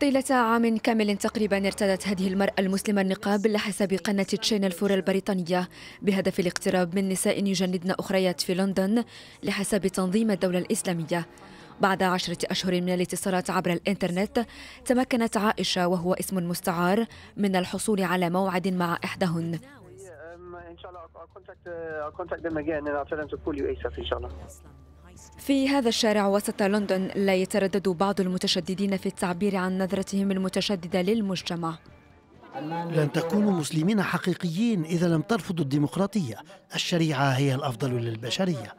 طيلة عام كامل تقريبا ارتدت هذه المرأة المسلمة النقاب لحسب قناة تشينل فور البريطانية بهدف الاقتراب من نساء يجندن أخريات في لندن لحسب تنظيم الدولة الإسلامية بعد عشرة أشهر من الاتصالات عبر الإنترنت تمكنت عائشة وهو اسم مستعار من الحصول على موعد مع إحداهن إن شاء الله في هذا الشارع وسط لندن لا يتردد بعض المتشددين في التعبير عن نظرتهم المتشددة للمجتمع لن تكونوا مسلمين حقيقيين إذا لم ترفضوا الديمقراطية الشريعة هي الأفضل للبشرية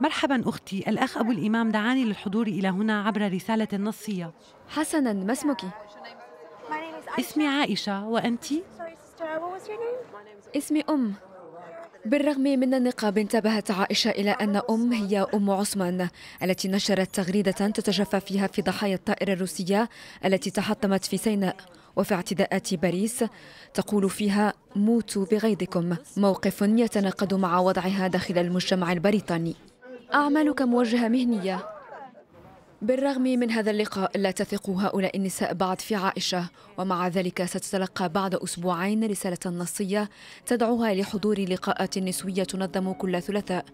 مرحبا أختي الأخ أبو الإمام دعاني للحضور إلى هنا عبر رسالة نصية حسنا ما اسمك؟ اسمي عائشة وأنت؟ اسمي أم بالرغم من النقاب انتبهت عائشة إلى أن أم هي أم عثمان التي نشرت تغريدة تتجفى فيها في ضحايا الطائرة الروسية التي تحطمت في سيناء وفي اعتداءات باريس تقول فيها موتوا بغيظكم موقف يتناقض مع وضعها داخل المجتمع البريطاني أعمل كموجهة مهنية بالرغم من هذا اللقاء لا تثق هؤلاء النساء بعد في عائشة ومع ذلك ستتلقى بعد أسبوعين رسالة نصية تدعوها لحضور لقاءات نسوية تنظم كل ثلاثاء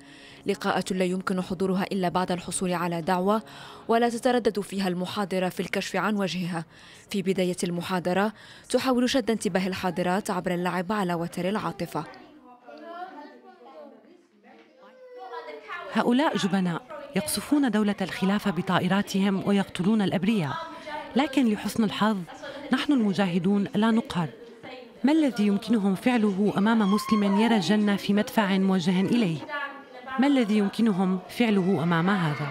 لقاءات لا يمكن حضورها إلا بعد الحصول على دعوة ولا تتردد فيها المحاضرة في الكشف عن وجهها في بداية المحاضرة تحاول شد انتباه الحاضرات عبر اللعب على وتر العاطفة هؤلاء جبناء يقصفون دولة الخلافة بطائراتهم ويقتلون الأبرياء لكن لحسن الحظ نحن المجاهدون لا نقهر ما الذي يمكنهم فعله أمام مسلم يرى الجنة في مدفع موجه إليه؟ ما الذي يمكنهم فعله أمام هذا؟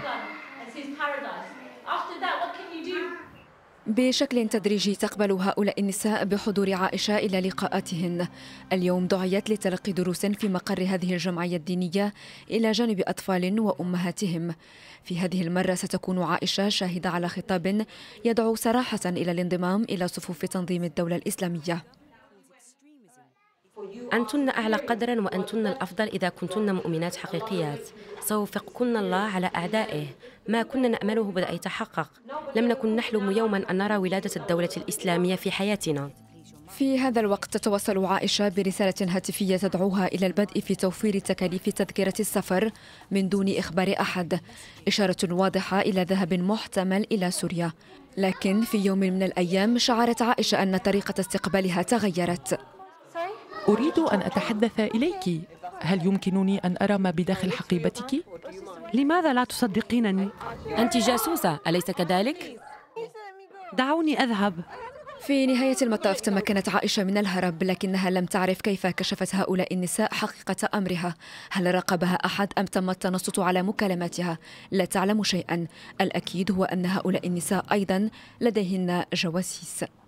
بشكل تدريجي تقبل هؤلاء النساء بحضور عائشة إلى لقاءاتهن اليوم دعيت لتلقي دروس في مقر هذه الجمعية الدينية إلى جانب أطفال وأمهاتهم في هذه المرة ستكون عائشة شاهدة على خطاب يدعو صراحة إلى الانضمام إلى صفوف تنظيم الدولة الإسلامية أنتن أعلى قدرا وأنتن الأفضل إذا كنتن مؤمنات حقيقيات سوف كنا الله على أعدائه ما كنا نأمله بدأ يتحقق لم نكن نحلم يوما أن نرى ولادة الدولة الإسلامية في حياتنا في هذا الوقت تتواصل عائشة برسالة هاتفية تدعوها إلى البدء في توفير تكاليف تذكرة السفر من دون إخبار أحد إشارة واضحة إلى ذهب محتمل إلى سوريا لكن في يوم من الأيام شعرت عائشة أن طريقة استقبالها تغيرت أريد أن أتحدث إليك هل يمكنني أن أرى ما بداخل حقيبتك؟ لماذا لا تصدقينني؟ أنت جاسوسة، أليس كذلك؟ دعوني أذهب في نهاية المطاف تمكنت عائشة من الهرب لكنها لم تعرف كيف كشفت هؤلاء النساء حقيقة أمرها هل راقبها أحد أم تم التنصت على مكالماتها لا تعلم شيئا الأكيد هو أن هؤلاء النساء أيضا لديهن جواسيس